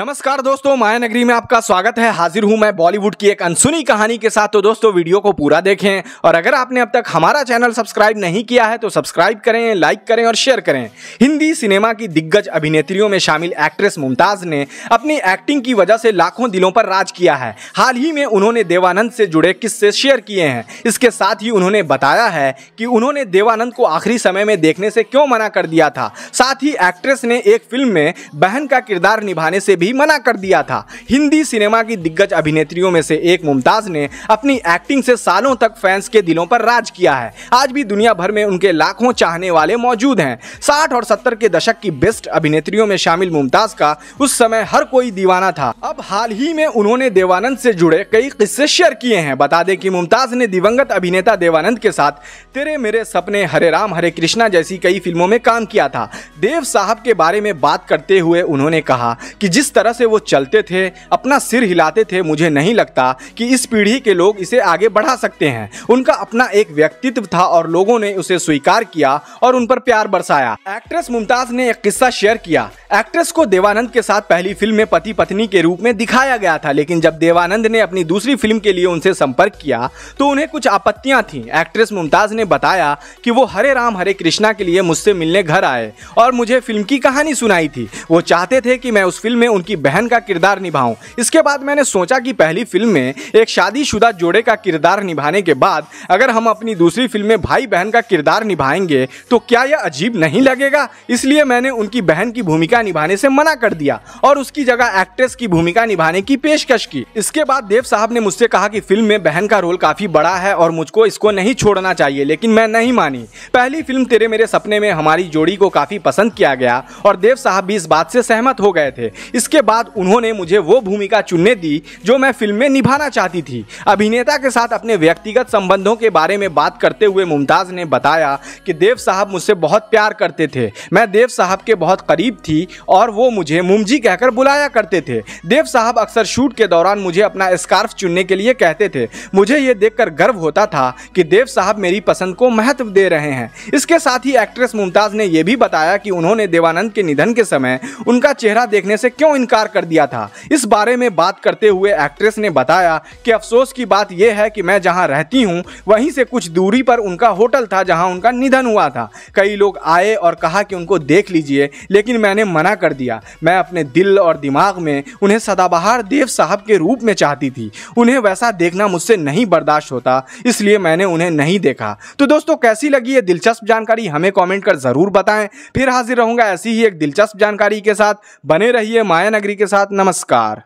नमस्कार दोस्तों माया नगरी में आपका स्वागत है हाजिर हूं मैं बॉलीवुड की एक अनसुनी कहानी के साथ तो दोस्तों वीडियो को पूरा देखें और अगर आपने अब तक हमारा चैनल सब्सक्राइब नहीं किया है तो सब्सक्राइब करें लाइक करें और शेयर करें हिंदी सिनेमा की दिग्गज अभिनेत्रियों में शामिल एक्ट्रेस मुमताज ने अपनी एक्टिंग की वजह से लाखों दिलों पर राज किया है हाल ही में उन्होंने देवानंद से जुड़े किस्से शेयर किए हैं इसके साथ ही उन्होंने बताया है कि उन्होंने देवानंद को आखिरी समय में देखने से क्यों मना कर दिया था साथ ही एक्ट्रेस ने एक फिल्म में बहन का किरदार निभाने से भी ही मना कर दिया था हिंदी सिनेमा की दिग्गज अभिनेत्रियों में से एक मुमताज ने अपनी एक्टिंग से सालों तक फैंस के दिलों पर राज किया है आज भी दुनिया भर में उनके लाखों चाहने वाले मौजूद हैं साठ और सत्तर के दशक की बेस्ट अभिनेत्रियों में शामिल मुमताज का उस समय हर कोई दीवाना था अब हाल ही में उन्होंने देवानंद से जुड़े कई किस्से शेयर किए हैं बता दें कि मुमताज ने दिवंगत अभिनेता देवानंद के साथ तेरे मेरे सपने हरे राम हरे कृष्णा जैसी कई फिल्मों में काम किया था देव साहब के बारे में बात करते हुए उन्होंने कहा कि जिस तरह से वो चलते थे अपना सिर हिलाते थे मुझे नहीं लगता कि इस पीढ़ी के लोग इसे आगे बढ़ा सकते हैं उनका अपना एक व्यक्तित्व था और लोगों ने उसे स्वीकार किया और उन पर प्यार बरसाया एक्ट्रेस मुमताज ने एक किस्सा शेयर किया एक्ट्रेस को देवानंद के साथ पहली फिल्म में पति पत्नी के रूप में दिखाया गया था लेकिन जब देवानंद ने अपनी दूसरी फिल्म के लिए उनसे संपर्क किया तो उन्हें कुछ आपत्तियां थीं एक्ट्रेस मुमताज ने बताया कि वो हरे राम हरे कृष्णा के लिए मुझसे मिलने घर आए और मुझे फिल्म की कहानी सुनाई थी वो चाहते थे कि मैं उस फिल्म में उनकी बहन का किरदार निभाऊं इसके बाद मैंने सोचा कि पहली फिल्म में एक शादीशुदा जोड़े का किरदार निभाने के बाद अगर हम अपनी दूसरी फिल्म में भाई बहन का किरदार निभाएंगे तो क्या यह अजीब नहीं लगेगा इसलिए मैंने उनकी बहन की भूमिका निभाने से मना कर दिया और उसकी जगह एक्ट्रेस की भूमिका निभाने की पेशकश की इसके बाद देव साहब ने मुझसे कहा कि फिल्म में बहन का रोल काफी बड़ा है और मुझको इसको नहीं छोड़ना चाहिए लेकिन मैं नहीं मानी पहली फिल्म तेरे मेरे सपने में हमारी जोड़ी को काफी पसंद किया गया और देव साहब भी इस बात से सहमत हो गए थे इस इसके बाद उन्होंने मुझे वो भूमिका चुनने दी जो मैं फिल्म में निभाना चाहती थी अभिनेता के साथ अपने व्यक्तिगत संबंधों के बारे में बात करते हुए मुमताज़ ने बताया कि देव साहब मुझसे बहुत प्यार करते थे मैं देव साहब के बहुत करीब थी और वो मुझे मुमजी कहकर बुलाया करते थे देव साहब अक्सर शूट के दौरान मुझे अपना स्कार्फ चुनने के लिए कहते थे मुझे ये देखकर गर्व होता था कि देव साहब मेरी पसंद को महत्व दे रहे हैं इसके साथ ही एक्ट्रेस मुमताज़ ने यह भी बताया कि उन्होंने देवानंद के निधन के समय उनका चेहरा देखने से क्यों इनकार कर दिया था इस बारे में बात करते हुए एक्ट्रेस ने बताया कि अफसोस की बात यह है कि मैं जहां रहती हूं वहीं से कुछ दूरी पर उनका होटल था जहां उनका निधन हुआ था कई लोग आए और कहा कि उनको देख लीजिए लेकिन मैंने मना कर दिया मैं अपने दिल और दिमाग में उन्हें सदाबहार देव साहब के रूप में चाहती थी उन्हें वैसा देखना मुझसे नहीं बर्दाश्त होता इसलिए मैंने उन्हें नहीं देखा तो दोस्तों कैसी लगी ये दिलचस्प जानकारी हमें कॉमेंट कर ज़रूर बताएं फिर हाजिर रहूंगा ऐसी ही एक दिलचस्प जानकारी के साथ बने रहिए माया नगरी के साथ नमस्कार